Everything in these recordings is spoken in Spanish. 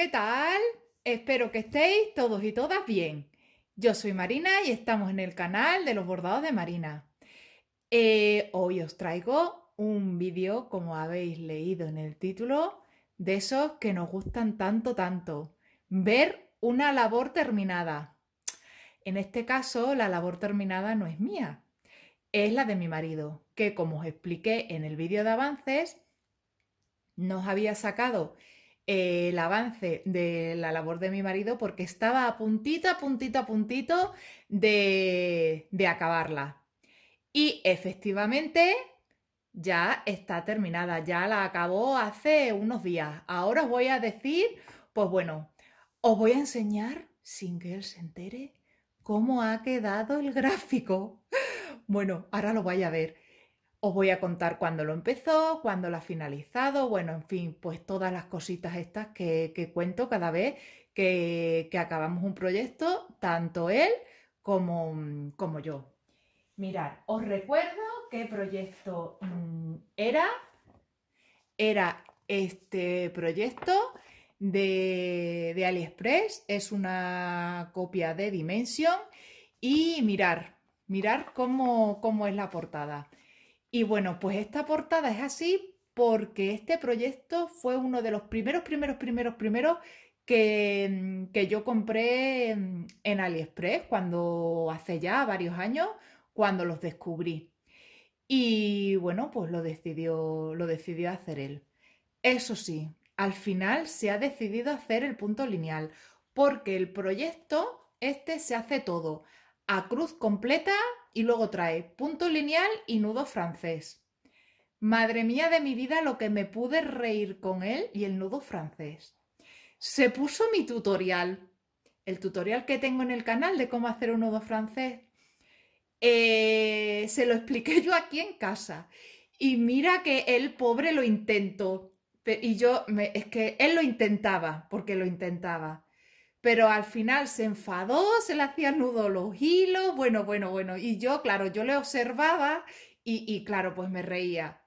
¿Qué tal? Espero que estéis todos y todas bien. Yo soy Marina y estamos en el canal de los bordados de Marina. Eh, hoy os traigo un vídeo, como habéis leído en el título, de esos que nos gustan tanto, tanto. Ver una labor terminada. En este caso, la labor terminada no es mía, es la de mi marido, que como os expliqué en el vídeo de avances, nos había sacado eh, el avance de la labor de mi marido porque estaba a puntito, a puntito, a puntito de, de acabarla. Y efectivamente ya está terminada, ya la acabó hace unos días. Ahora os voy a decir, pues bueno, os voy a enseñar, sin que él se entere, cómo ha quedado el gráfico. Bueno, ahora lo vaya a ver. Os voy a contar cuándo lo empezó, cuándo lo ha finalizado, bueno, en fin, pues todas las cositas estas que, cuento cada vez que, acabamos un proyecto, tanto él como, yo. Mirad, os recuerdo qué proyecto mm, era. Era este proyecto de, AliExpress, es una copia de Dimension. Y mirar, mirar cómo, cómo es la portada. Y bueno, pues esta portada es así porque este proyecto fue uno de los primeros, primeros, primeros, primeros que, yo compré en, AliExpress cuando hace ya varios años, cuando los descubrí. Y bueno, pues lo decidió, lo decidió hacer él. Eso sí, al final se ha decidido hacer el punto lineal, porque el proyecto este se hace todo a cruz completa y luego trae punto lineal y nudo francés. Madre mía de mi vida, lo que me pude reír con él y el nudo francés. Se puso mi tutorial, el tutorial que tengo en el canal de cómo hacer un nudo francés. Eh, se lo expliqué yo aquí en casa. Y mira que él, pobre, lo intentó. Y yo, es que él lo intentaba, porque lo intentaba pero al final se enfadó, se le hacían nudo los hilos, bueno, bueno, bueno. Y yo, claro, yo le observaba y, claro, pues me reía.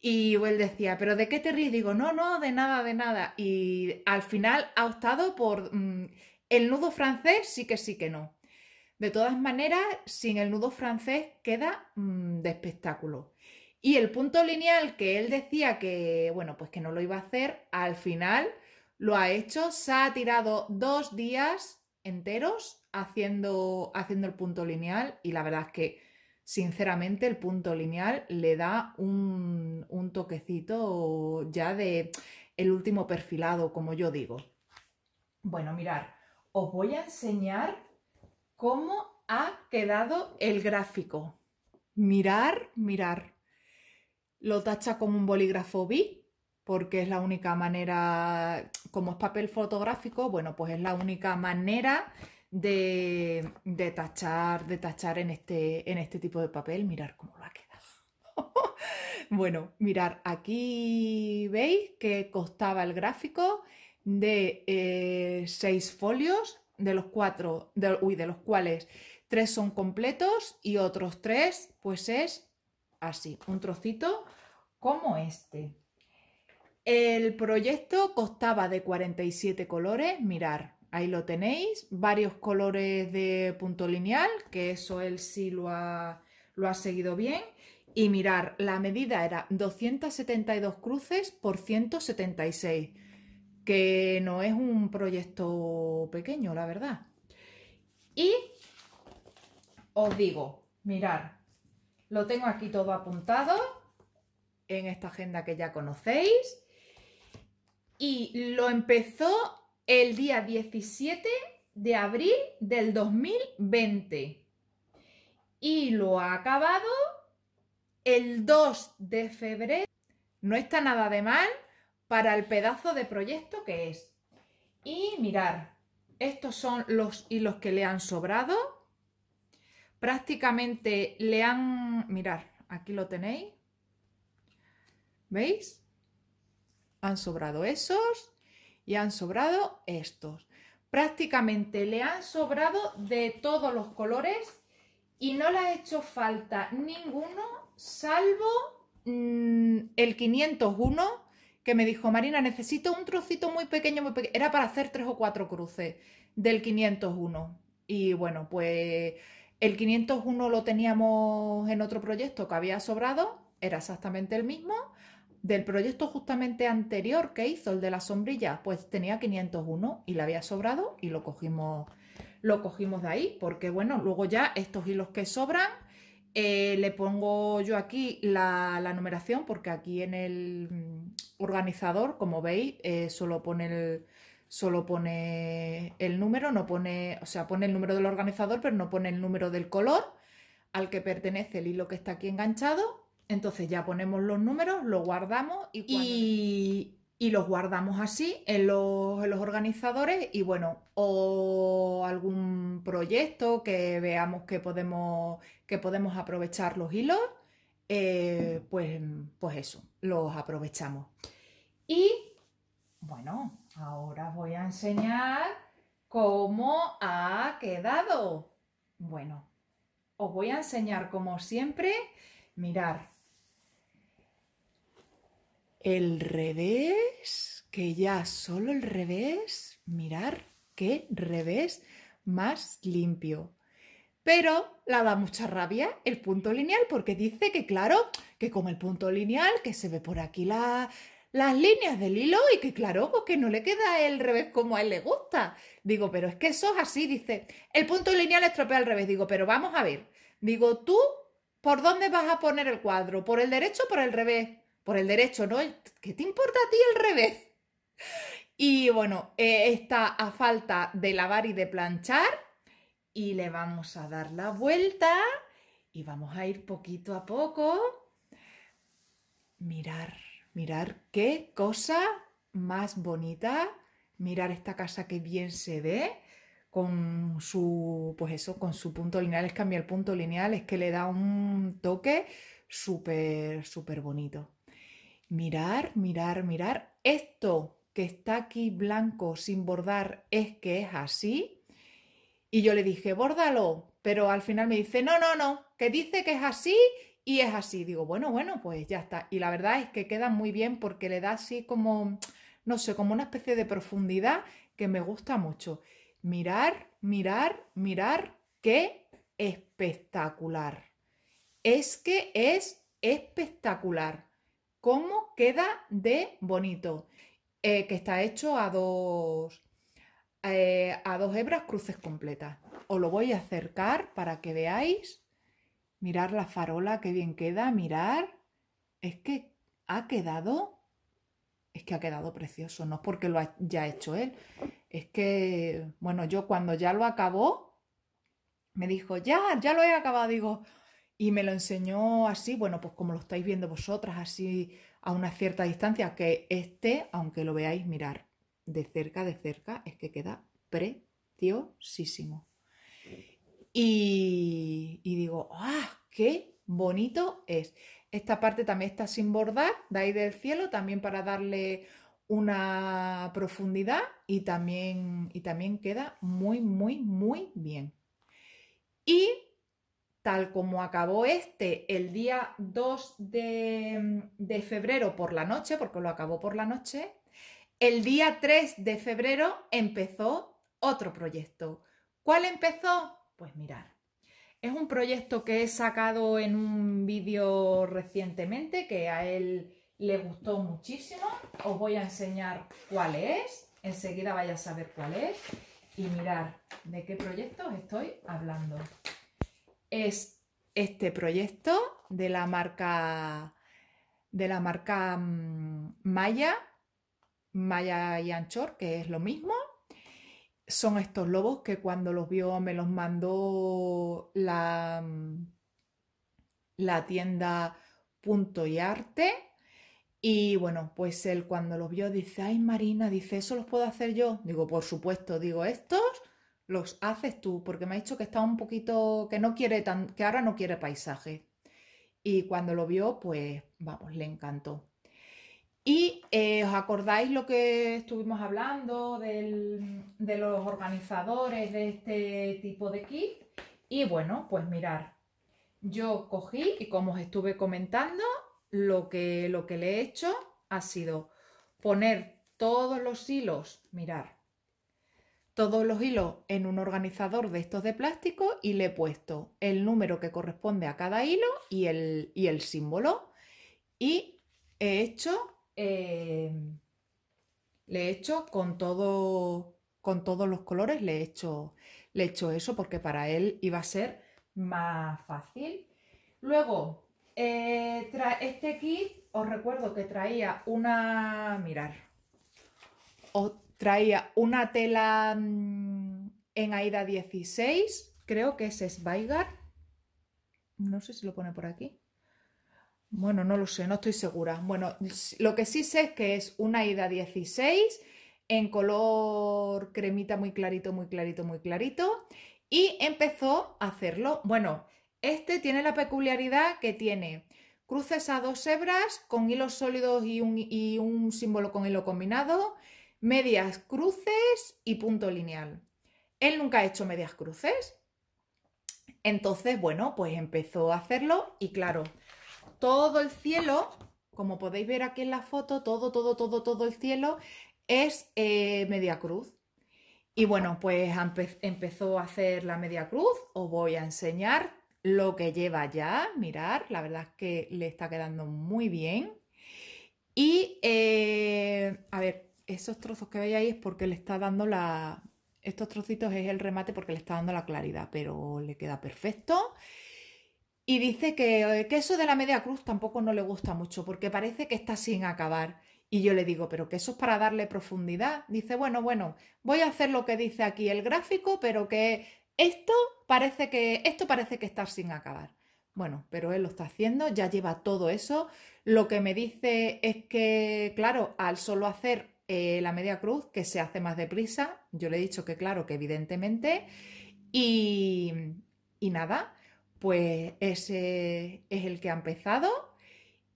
Y él decía, ¿pero de qué te ríes? Digo, no, no, de nada, de nada. Y al final ha optado por mm, el nudo francés, sí que sí que no. De todas maneras, sin el nudo francés queda mm, de espectáculo. Y el punto lineal que él decía que, bueno, pues que no lo iba a hacer, al final lo ha hecho, se ha tirado dos días enteros haciendo, haciendo el punto lineal y la verdad es que sinceramente el punto lineal le da un, toquecito ya de el último perfilado, como yo digo. Bueno, mirar, os voy a enseñar cómo ha quedado el gráfico. Mirar, mirar. Lo tacha como un bolígrafo BIC porque es la única manera, como es papel fotográfico, bueno, pues es la única manera de, tachar, de tachar en este, en este tipo de papel. Mirar cómo lo ha quedado. bueno, mirar, aquí veis que costaba el gráfico de eh, seis folios, de los cuatro, de los cuales tres son completos y otros tres, pues es así, un trocito como este. El proyecto costaba de 47 colores, mirar, ahí lo tenéis, varios colores de punto lineal, que eso él sí lo ha, lo ha seguido bien. Y mirar, la medida era 272 cruces por 176, que no es un proyecto pequeño, la verdad. Y os digo, mirar, lo tengo aquí todo apuntado en esta agenda que ya conocéis y lo empezó el día 17 de abril del 2020 y lo ha acabado el 2 de febrero. No está nada de mal para el pedazo de proyecto que es. Y mirar, estos son los hilos que le han sobrado. Prácticamente le han... Mirar, aquí lo tenéis. ¿Veis? Han sobrado esos y han sobrado estos. Prácticamente le han sobrado de todos los colores y no le ha hecho falta ninguno salvo mm, el 501 que me dijo, Marina, necesito un trocito muy pequeño, muy pequeño. Era para hacer tres o cuatro cruces del 501. Y bueno, pues el 501 lo teníamos en otro proyecto que había sobrado, era exactamente el mismo del proyecto justamente anterior que hizo, el de la sombrilla, pues tenía 501 y le había sobrado y lo cogimos, lo cogimos de ahí, porque bueno, luego ya estos hilos que sobran, eh, le pongo yo aquí la, numeración, porque aquí en el mm, organizador, como veis, eh, solo pone el solo pone el número, no pone, o sea, pone el número del organizador, pero no pone el número del color al que pertenece el hilo que está aquí enganchado entonces ya ponemos los números, los guardamos y, los guardamos así en los, organizadores y bueno, o algún proyecto que veamos que podemos, que podemos aprovechar los hilos, eh, pues, pues eso, los aprovechamos. Y bueno, ahora voy a enseñar cómo ha quedado. Bueno, os voy a enseñar como siempre, mirar el revés, que ya solo el revés, mirar qué revés más limpio. Pero la da mucha rabia el punto lineal porque dice que claro, que como el punto lineal, que se ve por aquí las líneas del hilo y que claro, pues que no le queda el revés como a él le gusta. Digo, pero es que eso es así, dice, el punto lineal estropea al revés. Digo, pero vamos a ver, digo, tú, ¿por dónde vas a poner el cuadro? ¿Por el derecho o por el revés? por el derecho, ¿no? ¿Qué te importa a ti el revés? Y bueno, eh, está a falta de lavar y de planchar y le vamos a dar la vuelta y vamos a ir poquito a poco. Mirar, mirar qué cosa más bonita. Mirar esta casa que bien se ve con su, pues eso, con su punto lineal. Es cambia el punto lineal, es que le da un toque súper, súper bonito mirar, mirar, mirar, esto que está aquí blanco sin bordar es que es así. Y yo le dije, bórdalo, pero al final me dice, no, no, no, que dice que es así y es así. Digo, bueno, bueno, pues ya está. Y la verdad es que queda muy bien porque le da así como, no sé, como una especie de profundidad que me gusta mucho. Mirar, mirar, mirar, qué espectacular. Es que es espectacular cómo queda de bonito. Eh, que está hecho a dos, eh, a dos hebras cruces completas. Os lo voy a acercar para que veáis. Mirar la farola, qué bien queda, mirar. Es que ha quedado, es que ha quedado precioso, no es porque lo haya hecho él. Es que, bueno, yo cuando ya lo acabó, me dijo, ya, ya lo he acabado. Digo, y me lo enseñó así, bueno, pues como lo estáis viendo vosotras, así a una cierta distancia, que este, aunque lo veáis mirar de cerca, de cerca, es que queda preciosísimo. Y, digo, ¡ah! ¡Qué bonito es! Esta parte también está sin bordar, de ahí del cielo, también para darle una profundidad y también, y también queda muy, muy, muy bien. Y tal como acabó este el día 2 de, febrero por la noche, porque lo acabó por la noche, el día 3 de febrero empezó otro proyecto. ¿Cuál empezó? Pues mirar. Es un proyecto que he sacado en un vídeo recientemente que a él le gustó muchísimo. Os voy a enseñar cuál es. Enseguida vais a saber cuál es. Y mirar de qué proyecto estoy hablando es este proyecto de la marca de la marca mm, Maya, Maya y Anchor, que es lo mismo. Son estos lobos que cuando los vio me los mandó la, mm, la tienda Punto y Arte. Y bueno, pues él cuando los vio dice, ay Marina, dice, ¿eso los puedo hacer yo? Digo, por supuesto, digo, estos los haces tú, porque me ha dicho que está un poquito, que no quiere tan, que ahora no quiere paisaje. Y cuando lo vio, pues vamos, le encantó. Y eh, os acordáis lo que estuvimos hablando de los organizadores de este tipo de kit. Y bueno, pues mirar, yo cogí y como os estuve comentando, lo que, lo que le he hecho ha sido poner todos los hilos, mirar, todos los hilos en un organizador de estos de plástico y le he puesto el número que corresponde a cada hilo y el, el símbolo. Y he hecho, em, le he hecho con, todo, con todos los colores, le he, hecho, le he hecho eso porque para él iba a ser más fácil. Luego, eh, este kit, os recuerdo que traía una, mirar, Traía una tela mm, en Aida 16, creo que es Sveigar. No sé si lo pone por aquí. Bueno, no lo sé, no estoy segura. Bueno, lo que sí sé es que es una Aida 16 en color cremita muy clarito, muy clarito, muy clarito. Y empezó a hacerlo. Bueno, este tiene la peculiaridad que tiene cruces a dos hebras con hilos sólidos y un, y un símbolo con hilo combinado medias cruces y punto lineal. Él nunca ha hecho medias cruces. Entonces, bueno, pues empezó a hacerlo y claro, todo el cielo, como podéis ver aquí en la foto, todo, todo, todo, todo el cielo es eh, media cruz. Y bueno, pues empezó a hacer la media cruz. Os voy a enseñar lo que lleva ya. Mirar, la verdad es que le está quedando muy bien. Y eh, a ver, esos trozos que veis ahí es porque le está dando la... Estos trocitos es el remate porque le está dando la claridad, pero le queda perfecto. Y dice que eh, eso queso de la media cruz tampoco no le gusta mucho porque parece que está sin acabar. Y yo le digo, pero que eso es para darle profundidad. Dice, bueno, bueno, voy a hacer lo que dice aquí el gráfico, pero que esto parece que, esto parece que está sin acabar. Bueno, pero él lo está haciendo, ya lleva todo eso. Lo que me dice es que, claro, al solo hacer eh, la media cruz, que se hace más deprisa. Yo le he dicho que claro, que evidentemente. Y, nada, pues ese es el que ha empezado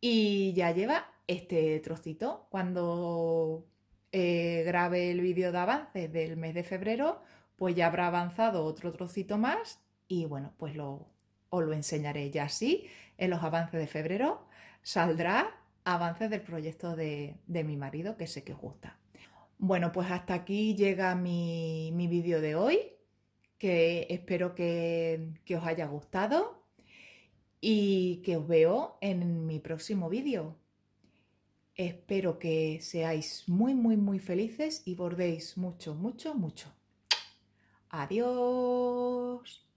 y ya lleva este trocito. Cuando eh, grabe el vídeo de avances del mes de febrero, pues ya habrá avanzado otro trocito más y bueno, pues lo, os lo enseñaré ya así en los avances de febrero. Saldrá avances del proyecto de, de mi marido, que sé que os gusta. Bueno, pues hasta aquí llega mi, mi vídeo de hoy, que espero que, que os haya gustado y que os veo en mi próximo vídeo. Espero que seáis muy, muy, muy felices y bordéis mucho, mucho, mucho. Adiós.